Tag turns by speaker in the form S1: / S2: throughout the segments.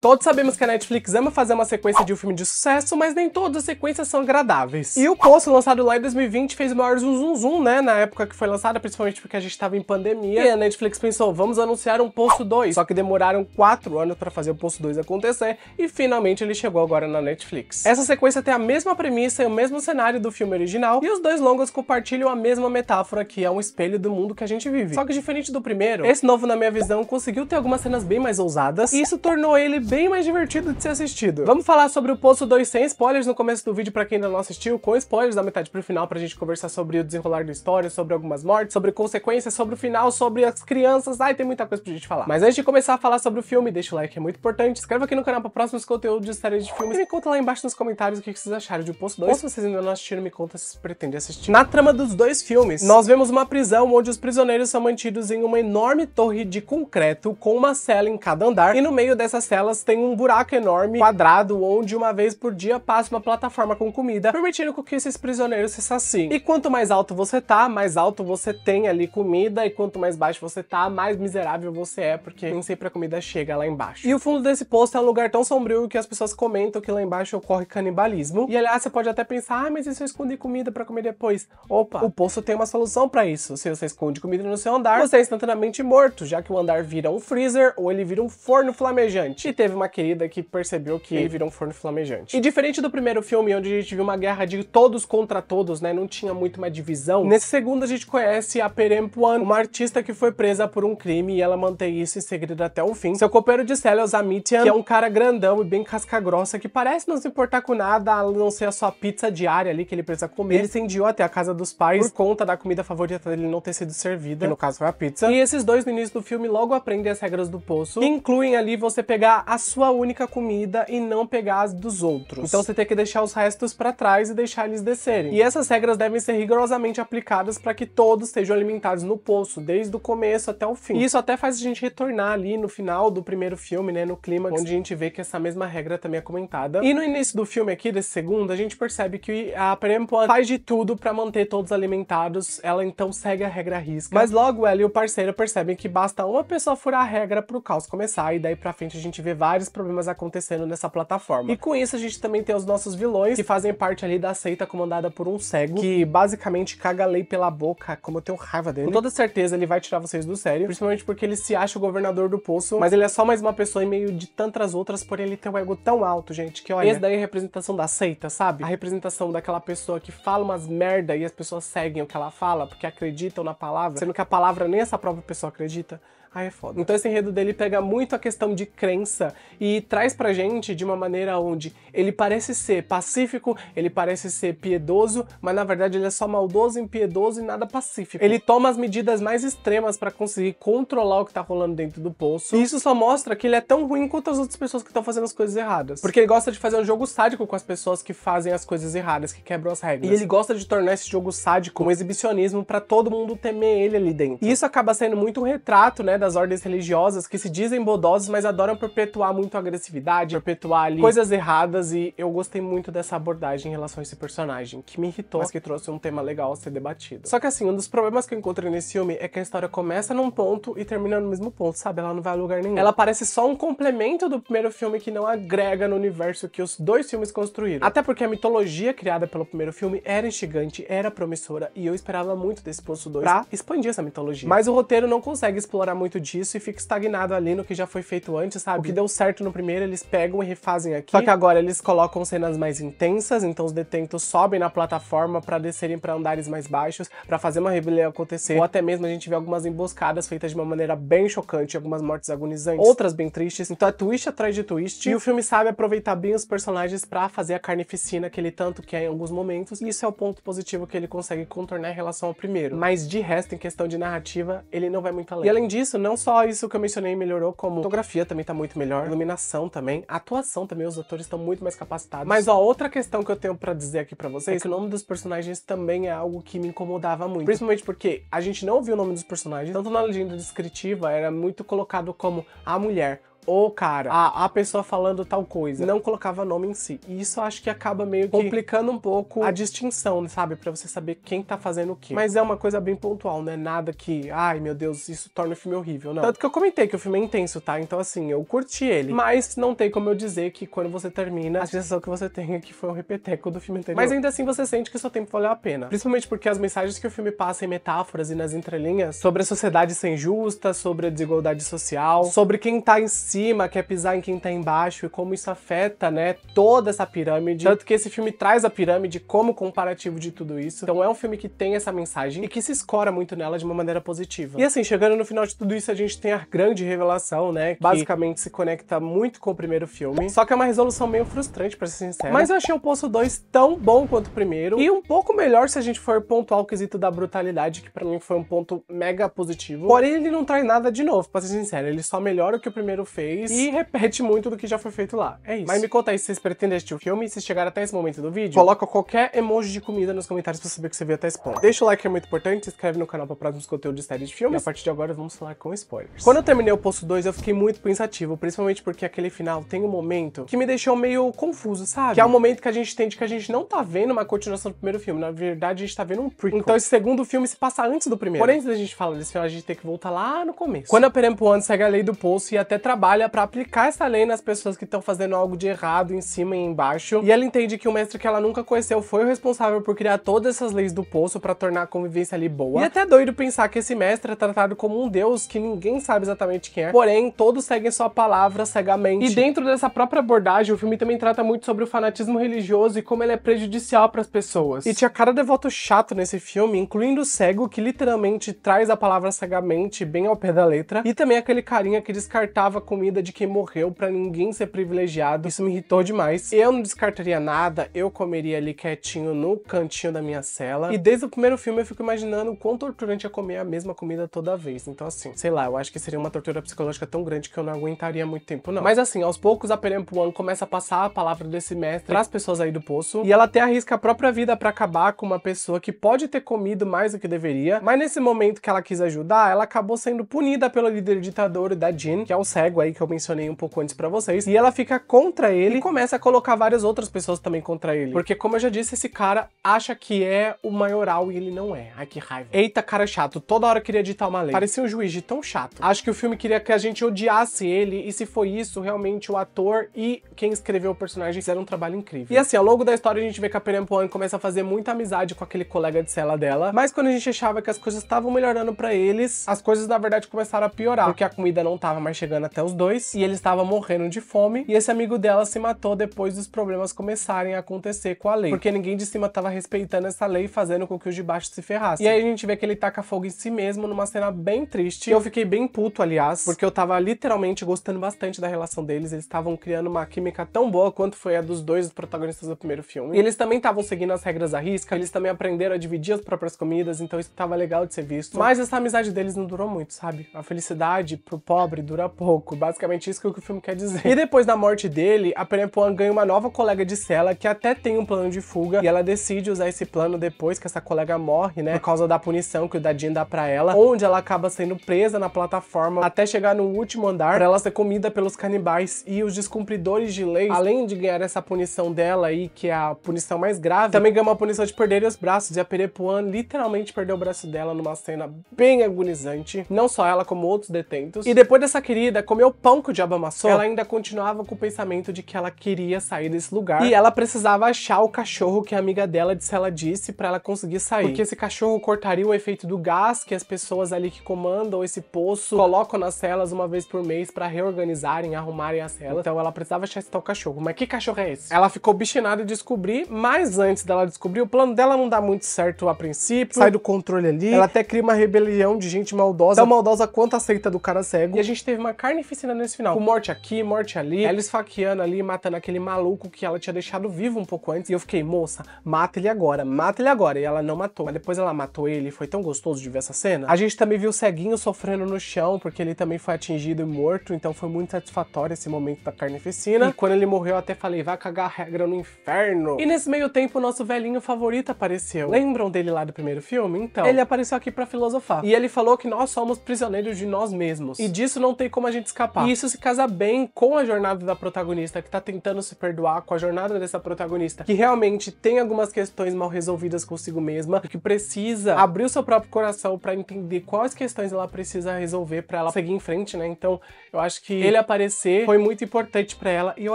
S1: Todos sabemos que a Netflix ama fazer uma sequência de um filme de sucesso, mas nem todas as sequências são agradáveis. E o Poço, lançado lá em 2020, fez o maior zum zum zum, né? Na época que foi lançada, principalmente porque a gente tava em pandemia. E a Netflix pensou, vamos anunciar um Poço 2. Só que demoraram 4 anos para fazer o Poço 2 acontecer, e finalmente ele chegou agora na Netflix. Essa sequência tem a mesma premissa e o mesmo cenário do filme original, e os dois longas compartilham a mesma metáfora, que é um espelho do mundo que a gente vive. Só que diferente do primeiro, esse novo, na minha visão, conseguiu ter algumas cenas bem mais ousadas, e isso tornou ele bem mais divertido de ser assistido. Vamos falar sobre o Poço 2 sem spoilers no começo do vídeo para quem ainda não assistiu, com spoilers da metade pro final pra gente conversar sobre o desenrolar da história, sobre algumas mortes, sobre consequências, sobre o final, sobre as crianças, ai, tem muita coisa pra gente falar. Mas antes de começar a falar sobre o filme, deixa o like, é muito importante, inscreva aqui no canal pra próximos conteúdos de séries de filmes e me conta lá embaixo nos comentários o que vocês acharam de O Poço 2. Ou se vocês ainda não assistiram, me conta se pretendem assistir. Na trama dos dois filmes, nós vemos uma prisão onde os prisioneiros são mantidos em uma enorme torre de concreto com uma cela em cada andar e no meio dessas celas elas têm um buraco enorme, quadrado, onde uma vez por dia passa uma plataforma com comida, permitindo que esses prisioneiros se saciem. E quanto mais alto você tá, mais alto você tem ali comida, e quanto mais baixo você tá, mais miserável você é, porque nem sempre a comida chega lá embaixo. E o fundo desse posto é um lugar tão sombrio que as pessoas comentam que lá embaixo ocorre canibalismo. E aliás, você pode até pensar, ah, mas e se eu esconder comida para comer depois? Opa, o poço tem uma solução para isso. Se você esconde comida no seu andar, você é instantaneamente morto, já que o andar vira um freezer ou ele vira um forno flamejante. E teve teve uma querida que percebeu que ele virou um forno flamejante. E diferente do primeiro filme, onde a gente viu uma guerra de todos contra todos, né? Não tinha muito uma divisão. Nesse segundo, a gente conhece a Perempuan, uma artista que foi presa por um crime e ela mantém isso em segredo até o fim. Seu copeiro de cela é o Zamitian, que é um cara grandão e bem casca-grossa, que parece não se importar com nada, a não ser a sua pizza diária ali que ele precisa comer. Ele incendiou até a casa dos pais por conta da comida favorita dele não ter sido servida, que no caso foi a pizza. E esses dois, no início do filme, logo aprendem as regras do poço, que incluem ali você pegar a sua única comida e não pegar as dos outros. Então você tem que deixar os restos para trás e deixar eles descerem. E essas regras devem ser rigorosamente aplicadas para que todos sejam alimentados no poço, desde o começo até o fim. E isso até faz a gente retornar ali no final do primeiro filme, né, no clima, onde a gente vê que essa mesma regra também é comentada. E no início do filme aqui, desse segundo, a gente percebe que a Prempuan faz de tudo para manter todos alimentados, ela então segue a regra risca. Mas logo ela e o parceiro percebem que basta uma pessoa furar a regra pro caos começar, e daí pra frente a gente vê várias vários problemas acontecendo nessa plataforma. E com isso a gente também tem os nossos vilões, que fazem parte ali da seita comandada por um cego, que basicamente caga a lei pela boca, como eu tenho raiva dele. Com toda certeza ele vai tirar vocês do sério, principalmente porque ele se acha o governador do poço, mas ele é só mais uma pessoa em meio de tantas outras, por ele ter um ego tão alto, gente, que olha... Esse daí é a representação da seita, sabe? A representação daquela pessoa que fala umas merda e as pessoas seguem o que ela fala, porque acreditam na palavra, sendo que a palavra nem essa própria pessoa acredita é foda. Então esse enredo dele pega muito a questão de crença e traz pra gente de uma maneira onde ele parece ser pacífico, ele parece ser piedoso, mas na verdade ele é só maldoso, impiedoso e nada pacífico. Ele toma as medidas mais extremas para conseguir controlar o que tá rolando dentro do poço. E isso só mostra que ele é tão ruim quanto as outras pessoas que estão fazendo as coisas erradas. Porque ele gosta de fazer um jogo sádico com as pessoas que fazem as coisas erradas, que quebram as regras. E ele gosta de tornar esse jogo sádico um exibicionismo para todo mundo temer ele ali dentro. E isso acaba sendo muito um retrato, né, das ordens religiosas que se dizem bodosas, mas adoram perpetuar muito agressividade, perpetuar ali coisas erradas e eu gostei muito dessa abordagem em relação a esse personagem, que me irritou, mas que trouxe um tema legal a ser debatido. Só que assim, um dos problemas que eu encontrei nesse filme é que a história começa num ponto e termina no mesmo ponto, sabe? Ela não vai a lugar nenhum. Ela parece só um complemento do primeiro filme que não agrega no universo que os dois filmes construíram. Até porque a mitologia criada pelo primeiro filme era instigante, era promissora e eu esperava muito desse ponto 2 pra expandir essa mitologia. Mas o roteiro não consegue explorar muito muito disso e fica estagnado ali no que já foi feito antes, sabe? O que deu certo no primeiro, eles pegam e refazem aqui. Só que agora eles colocam cenas mais intensas, então os detentos sobem na plataforma para descerem para andares mais baixos, para fazer uma rebelião acontecer. Ou até mesmo a gente vê algumas emboscadas feitas de uma maneira bem chocante, algumas mortes agonizantes, outras bem tristes. Então é twist atrás de twist. E o filme sabe aproveitar bem os personagens para fazer a carnificina que ele tanto quer em alguns momentos. E isso é o ponto positivo que ele consegue contornar em relação ao primeiro. Mas de resto, em questão de narrativa, ele não vai muito além. E além disso, não só isso que eu mencionei melhorou, como fotografia também tá muito melhor, iluminação também, atuação também, os atores estão muito mais capacitados. Mas ó, outra questão que eu tenho para dizer aqui para vocês é que o nome dos personagens também é algo que me incomodava muito. Principalmente porque a gente não ouviu o nome dos personagens, tanto na legenda descritiva era muito colocado como a mulher, ou cara, a, a pessoa falando tal coisa. Não colocava nome em si. E isso acho que acaba meio que complicando um pouco a distinção, sabe? para você saber quem tá fazendo o quê. Mas é uma coisa bem pontual, né? Nada que, ai meu Deus, isso torna o filme horrível, não. Tanto que eu comentei que o filme é intenso, tá? Então assim, eu curti ele. Mas não tem como eu dizer que quando você termina, a sensação que você tem é que foi um repeteco do filme anterior. Mas ainda assim você sente que seu tempo valeu a pena. Principalmente porque as mensagens que o filme passa em metáforas e nas entrelinhas sobre a sociedade ser injusta, sobre a desigualdade social, sobre quem tá em si cima quer pisar em quem está embaixo e como isso afeta, né, toda essa pirâmide. Tanto que esse filme traz a pirâmide como comparativo de tudo isso. Então é um filme que tem essa mensagem e que se escora muito nela de uma maneira positiva. E assim, chegando no final de tudo isso, a gente tem a grande revelação, né, que basicamente se conecta muito com o primeiro filme. Só que é uma resolução meio frustrante, para ser sincero. Mas eu achei o Poço 2 tão bom quanto o primeiro e um pouco melhor se a gente for pontuar o quesito da brutalidade, que para mim foi um ponto mega positivo. Porém, ele não traz nada de novo, pra ser sincero. Ele só melhora o que o primeiro fez e repete muito do que já foi feito lá. É isso. Mas me conta aí se vocês pretendem assistir o filme, se chegar até esse momento do vídeo, coloca qualquer emoji de comida nos comentários pra saber que você viu até esse ponto. Deixa o like que é muito importante, se inscreve no canal pra próximos conteúdos de série de filmes. E a partir de agora vamos falar com spoilers. Quando eu terminei o posto 2, eu fiquei muito pensativo, principalmente porque aquele final tem um momento que me deixou meio confuso, sabe? Que é o um momento que a gente tem de que a gente não tá vendo uma continuação do primeiro filme. Na verdade, a gente tá vendo um prequel. Então esse segundo filme se passa antes do primeiro. Porém, antes da gente falar desse final, a gente tem que voltar lá no começo. Quando a Perempuan segue a lei do poço e até trabalha trabalha para aplicar essa lei nas pessoas que estão fazendo algo de errado em cima e embaixo. E ela entende que o mestre que ela nunca conheceu foi o responsável por criar todas essas leis do poço para tornar a convivência ali boa. E é até doido pensar que esse mestre é tratado como um deus que ninguém sabe exatamente quem é. Porém, todos seguem sua palavra cegamente. E dentro dessa própria abordagem, o filme também trata muito sobre o fanatismo religioso e como ele é prejudicial para as pessoas. E tinha de devoto chato nesse filme, incluindo o cego que literalmente traz a palavra cegamente bem ao pé da letra, e também aquele carinha que descartava com comida de quem morreu para ninguém ser privilegiado. Isso me irritou demais. Eu não descartaria nada, eu comeria ali quietinho no cantinho da minha cela. E desde o primeiro filme eu fico imaginando o quão torturante é comer a mesma comida toda vez. Então assim, sei lá, eu acho que seria uma tortura psicológica tão grande que eu não aguentaria muito tempo não. Mas assim, aos poucos a Perempuan começa a passar a palavra desse mestre pras pessoas aí do poço e ela até arrisca a própria vida para acabar com uma pessoa que pode ter comido mais do que deveria, mas nesse momento que ela quis ajudar, ela acabou sendo punida pelo líder ditador da Jin, que é o cego aí aí que eu mencionei um pouco antes para vocês. E ela fica contra ele e começa a colocar várias outras pessoas também contra ele. Porque, como eu já disse, esse cara acha que é o maioral e ele não é. Ai, que raiva. Eita, cara chato. Toda hora queria ditar uma lei. Parecia um juiz de tão chato. Acho que o filme queria que a gente odiasse ele e se foi isso, realmente o ator e quem escreveu o personagem fizeram um trabalho incrível. E assim, ao longo da história a gente vê que a Perempuan começa a fazer muita amizade com aquele colega de cela dela, mas quando a gente achava que as coisas estavam melhorando para eles, as coisas na verdade começaram a piorar, porque a comida não tava mais chegando até os dois e ele estava morrendo de fome e esse amigo dela se matou depois dos problemas começarem a acontecer com a lei, porque ninguém de cima estava respeitando essa lei fazendo com que os de baixo se ferrassem. E aí a gente vê que ele taca fogo em si mesmo numa cena bem triste. eu fiquei bem puto, aliás, porque eu tava literalmente gostando bastante da relação deles, eles estavam criando uma química tão boa quanto foi a dos dois protagonistas do primeiro filme. E eles também estavam seguindo as regras à risca, eles também aprenderam a dividir as próprias comidas, então isso tava legal de ser visto. Mas essa amizade deles não durou muito, sabe? A felicidade pro pobre dura pouco, basicamente isso que o filme quer dizer. E depois da morte dele, a Perempuan ganha uma nova colega de cela que até tem um plano de fuga e ela decide usar esse plano depois que essa colega morre, né? Por causa da punição que o Dadinho dá pra ela, onde ela acaba sendo presa na plataforma até chegar no último andar pra ela ser comida pelos canibais e os descumpridores de leis, além de ganhar essa punição dela aí, que é a punição mais grave, também ganha uma punição de perder os braços e a Perepuan literalmente perdeu o braço dela numa cena bem agonizante. Não só ela, como outros detentos. E depois dessa querida, comeu pão que o diabo amassou, ela ainda continuava com o pensamento de que ela queria sair desse lugar e ela precisava achar o cachorro que a amiga dela disse ela disse para ela conseguir sair. Porque esse cachorro cortaria o efeito do gás que as pessoas ali que comandam esse poço colocam nas celas uma vez por mês para reorganizarem, arrumarem as celas. Então ela precisava achar esse tal cachorro. Mas que cachorro é esse? Ela ficou obstinada de descobrir, mas antes dela descobrir, o plano dela não dá muito certo a princípio, sai do controle ali. Ela até cria uma rebelião de gente maldosa, tão maldosa quanto a seita do cara cego. E a gente teve uma carnificina cena nesse final. Com morte aqui, morte ali, ela esfaqueando ali, matando aquele maluco que ela tinha deixado vivo um pouco antes. E eu fiquei, moça, mata ele agora, mata ele agora. E ela não matou. Mas depois ela matou ele, foi tão gostoso de ver essa cena. A gente também viu o ceguinho sofrendo no chão, porque ele também foi atingido e morto, então foi muito satisfatório esse momento da carnificina. E quando ele morreu, eu até falei, vai cagar a regra no inferno. E nesse meio tempo, o nosso velhinho favorito apareceu. Lembram dele lá do primeiro filme? Então, ele apareceu aqui para filosofar. E ele falou que nós somos prisioneiros de nós mesmos. E disso não tem como a gente escapar escapar. E isso se casa bem com a jornada da protagonista que tá tentando se perdoar, com a jornada dessa protagonista que realmente tem algumas questões mal resolvidas consigo mesma que precisa abrir o seu próprio coração para entender quais questões ela precisa resolver para ela seguir em frente, né? Então, eu acho que ele aparecer foi muito importante para ela e eu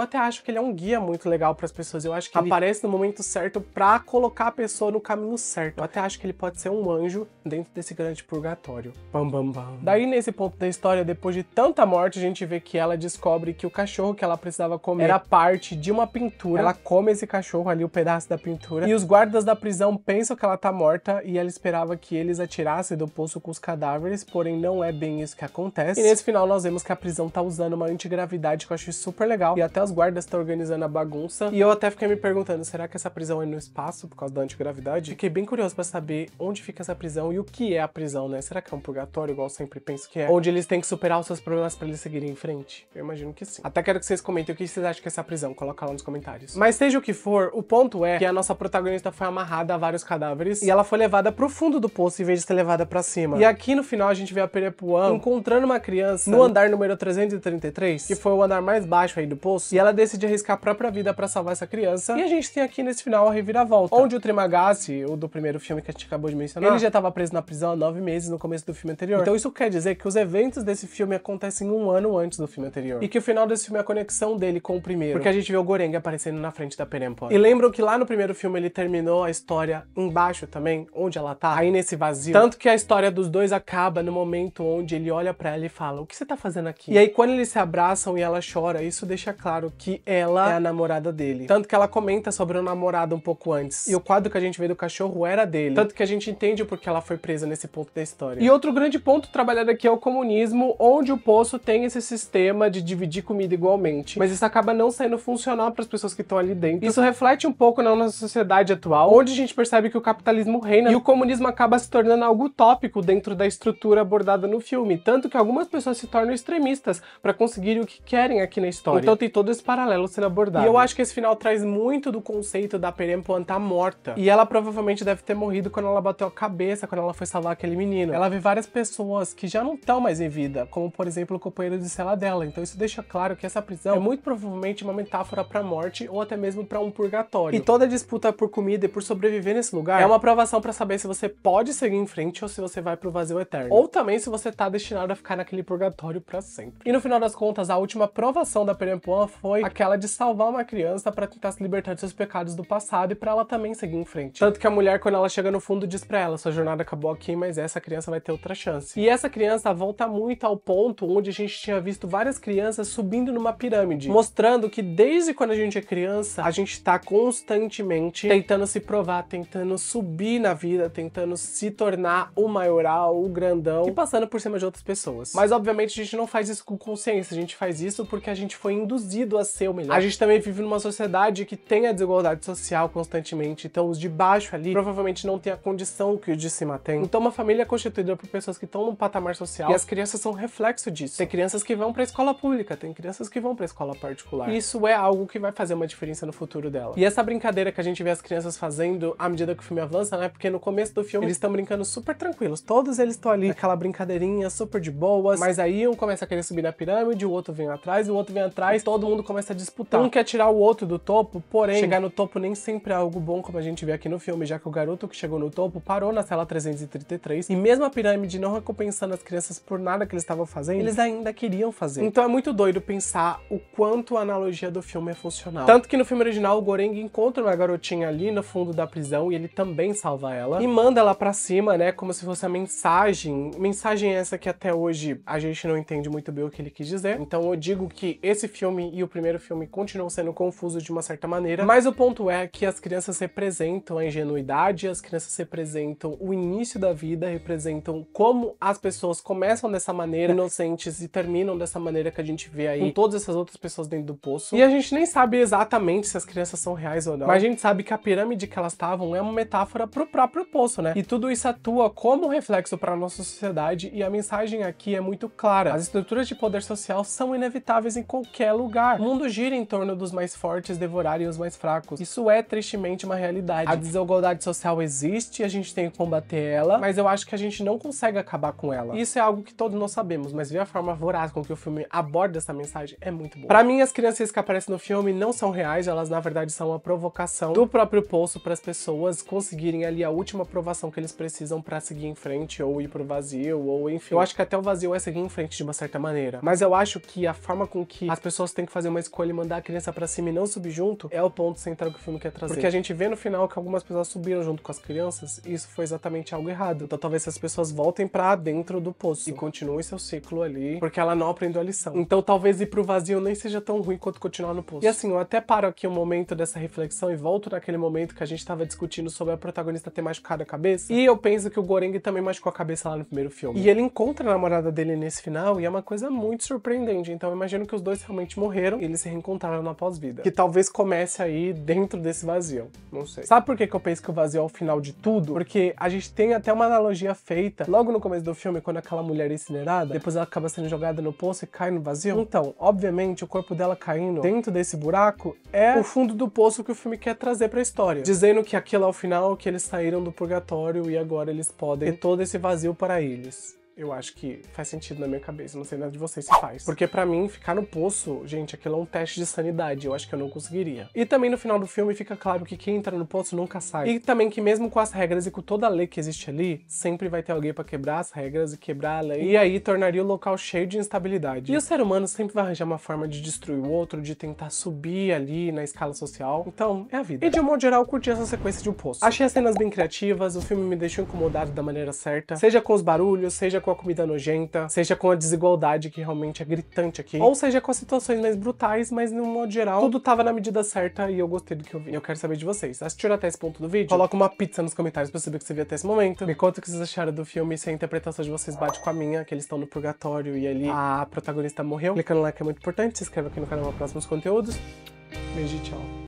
S1: até acho que ele é um guia muito legal para as pessoas. Eu acho que ele aparece no momento certo para colocar a pessoa no caminho certo. Eu até acho que ele pode ser um anjo dentro desse grande purgatório. Bam bam bam. Daí nesse ponto da história, depois de tanta morte, gente vê que ela descobre que o cachorro que ela precisava comer era parte de uma pintura. Ela come esse cachorro ali, o um pedaço da pintura. E os guardas da prisão pensam que ela tá morta e ela esperava que eles atirassem do poço com os cadáveres, porém não é bem isso que acontece. E nesse final nós vemos que a prisão tá usando uma antigravidade que eu achei super legal. E até os guardas estão organizando a bagunça. E eu até fiquei me perguntando, será que essa prisão é no espaço por causa da antigravidade? Fiquei bem curioso para saber onde fica essa prisão e o que é a prisão, né? Será que é um purgatório, igual eu sempre penso que é? Onde eles têm que superar os seus problemas para eles seguirem seguir em frente? Eu imagino que sim. Até quero que vocês comentem o que vocês acham que é essa prisão, coloca lá nos comentários. Mas seja o que for, o ponto é que a nossa protagonista foi amarrada a vários cadáveres e ela foi levada pro fundo do poço em vez de ser levada para cima. E aqui no final a gente vê a Perepuan encontrando uma criança no andar número 333, que foi o andar mais baixo aí do poço, e ela decide arriscar a própria vida para salvar essa criança. E a gente tem aqui nesse final a reviravolta, onde o Tremagassi, o do primeiro filme que a gente acabou de mencionar, ele já estava preso na prisão há nove meses no começo do filme anterior. Então isso quer dizer que os eventos desse filme acontecem um ano ano antes do filme anterior. E que o final desse filme é a conexão dele com o primeiro, porque a gente vê o Goreng aparecendo na frente da Perempora. E lembram que lá no primeiro filme ele terminou a história embaixo também, onde ela tá, aí nesse vazio. Tanto que a história dos dois acaba no momento onde ele olha para ela e fala: "O que você tá fazendo aqui?". E aí quando eles se abraçam e ela chora, isso deixa claro que ela é a namorada dele. Tanto que ela comenta sobre o namorado um pouco antes. E o quadro que a gente vê do cachorro era dele. Tanto que a gente entende porque ela foi presa nesse ponto da história. E outro grande ponto trabalhado aqui é o comunismo, onde o Poço tem esse esse sistema de dividir comida igualmente, mas isso acaba não sendo funcional para as pessoas que estão ali dentro. Isso reflete um pouco na nossa sociedade atual, onde a gente percebe que o capitalismo reina e o comunismo acaba se tornando algo utópico dentro da estrutura abordada no filme, tanto que algumas pessoas se tornam extremistas para conseguir o que querem aqui na história. Então tem todo esse paralelo sendo abordado. E eu acho que esse final traz muito do conceito da Perempuan estar tá morta. E ela provavelmente deve ter morrido quando ela bateu a cabeça, quando ela foi salvar aquele menino. Ela vê várias pessoas que já não estão mais em vida, como por exemplo o companheiro escala dela. Então isso deixa claro que essa prisão é muito provavelmente uma metáfora para a morte ou até mesmo para um purgatório. E toda disputa por comida e por sobreviver nesse lugar é uma provação para saber se você pode seguir em frente ou se você vai pro vazio eterno. Ou também se você tá destinado a ficar naquele purgatório para sempre. E no final das contas, a última provação da Perempuan foi aquela de salvar uma criança para tentar se libertar de seus pecados do passado e para ela também seguir em frente. Tanto que a mulher, quando ela chega no fundo, diz para ela: sua jornada acabou aqui, mas essa criança vai ter outra chance. E essa criança volta muito ao ponto onde a gente tinha tinha visto várias crianças subindo numa pirâmide, mostrando que desde quando a gente é criança, a gente está constantemente tentando se provar, tentando subir na vida, tentando se tornar o maioral, o grandão e passando por cima de outras pessoas. Mas obviamente a gente não faz isso com consciência, a gente faz isso porque a gente foi induzido a ser o melhor. A gente também vive numa sociedade que tem a desigualdade social constantemente, então os de baixo ali provavelmente não têm a condição que os de cima têm. Então uma família é constituída por pessoas que estão num patamar social e as crianças são reflexo disso. Tem crianças que vão para escola pública, tem crianças que vão para escola particular. É. Isso é algo que vai fazer uma diferença no futuro dela. E essa brincadeira que a gente vê as crianças fazendo à medida que o filme avança, né? Porque no começo do filme eles estão brincando super tranquilos, todos eles estão ali aquela brincadeirinha super de boas, mas aí um começa a querer subir na pirâmide, o outro vem atrás, o outro vem atrás, todo mundo começa a disputar. Um quer tirar o outro do topo, porém, chegar no topo nem sempre é algo bom, como a gente vê aqui no filme, já que o garoto que chegou no topo parou na cela 333 e mesmo a pirâmide não recompensando as crianças por nada que eles estavam fazendo, eles ainda queriam queriam fazer. Então é muito doido pensar o quanto a analogia do filme é funcional. Tanto que no filme original, o Goreng encontra uma garotinha ali no fundo da prisão e ele também salva ela e manda ela para cima, né? Como se fosse a mensagem. Mensagem essa que até hoje a gente não entende muito bem o que ele quis dizer. Então eu digo que esse filme e o primeiro filme continuam sendo confusos de uma certa maneira. Mas o ponto é que as crianças representam a ingenuidade, as crianças representam o início da vida, representam como as pessoas começam dessa maneira, inocentes e terminam terminam dessa maneira que a gente vê aí, com todas essas outras pessoas dentro do poço. E a gente nem sabe exatamente se as crianças são reais ou não, mas a gente sabe que a pirâmide que elas estavam é uma metáfora pro próprio poço, né? E tudo isso atua como um reflexo para nossa sociedade e a mensagem aqui é muito clara. As estruturas de poder social são inevitáveis em qualquer lugar. O mundo gira em torno dos mais fortes devorarem os mais fracos. Isso é tristemente uma realidade. A desigualdade social existe, e a gente tem que combater ela, mas eu acho que a gente não consegue acabar com ela. Isso é algo que todos nós sabemos, mas vê a forma voraz faz com que o filme aborde essa mensagem é muito boa. Para mim, as crianças que aparecem no filme não são reais, elas na verdade são uma provocação do próprio poço para as pessoas conseguirem ali a última aprovação que eles precisam para seguir em frente ou ir pro vazio ou enfim. Eu acho que até o vazio é seguir em frente de uma certa maneira, mas eu acho que a forma com que as pessoas têm que fazer uma escolha e mandar a criança para cima e não subir junto é o ponto central que o filme quer trazer. Porque a gente vê no final que algumas pessoas subiram junto com as crianças e isso foi exatamente algo errado. Então talvez as pessoas voltem para dentro do poço e continuem seu ciclo ali, porque ela ela não aprendeu a lição. Então talvez ir pro vazio nem seja tão ruim quanto continuar no poço. E assim, eu até paro aqui um momento dessa reflexão e volto naquele momento que a gente tava discutindo sobre a protagonista ter machucado a cabeça. E eu penso que o Goreng também machucou a cabeça lá no primeiro filme. E ele encontra a namorada dele nesse final e é uma coisa muito surpreendente. Então eu imagino que os dois realmente morreram e eles se reencontraram na pós-vida. Que talvez comece aí dentro desse vazio. Não sei. Sabe por que, que eu penso que o vazio é o final de tudo? Porque a gente tem até uma analogia feita logo no começo do filme, quando aquela mulher é incinerada, depois ela acaba sendo jogada no poço e cai no vazio? Então, obviamente, o corpo dela caindo dentro desse buraco é o fundo do poço que o filme quer trazer pra história, dizendo que aquilo é o final, que eles saíram do purgatório e agora eles podem ter todo esse vazio para eles. Eu acho que faz sentido na minha cabeça, não sei nada de vocês se faz. Porque para mim, ficar no poço, gente, aquilo é um teste de sanidade, eu acho que eu não conseguiria. E também no final do filme fica claro que quem entra no poço nunca sai. E também que mesmo com as regras e com toda a lei que existe ali, sempre vai ter alguém para quebrar as regras e quebrar a lei. E aí tornaria o local cheio de instabilidade. E o ser humano sempre vai arranjar uma forma de destruir o outro, de tentar subir ali na escala social. Então, é a vida. E de um modo geral, eu curti essa sequência de um poço. Achei as cenas bem criativas, o filme me deixou incomodado da maneira certa, seja com os barulhos, seja com a comida nojenta, seja com a desigualdade que realmente é gritante aqui, ou seja com as situações mais brutais, mas no modo geral, tudo tava na medida certa e eu gostei do que eu vi. Eu quero saber de vocês. Assistiram até esse ponto do vídeo? Coloca uma pizza nos comentários pra saber o que você viu até esse momento. Me conta o que vocês acharam do filme, se a interpretação de vocês bate com a minha, que eles estão no purgatório e ali a protagonista morreu. Clica no like é muito importante, se inscreva aqui no canal para próximos conteúdos. Beijo e tchau.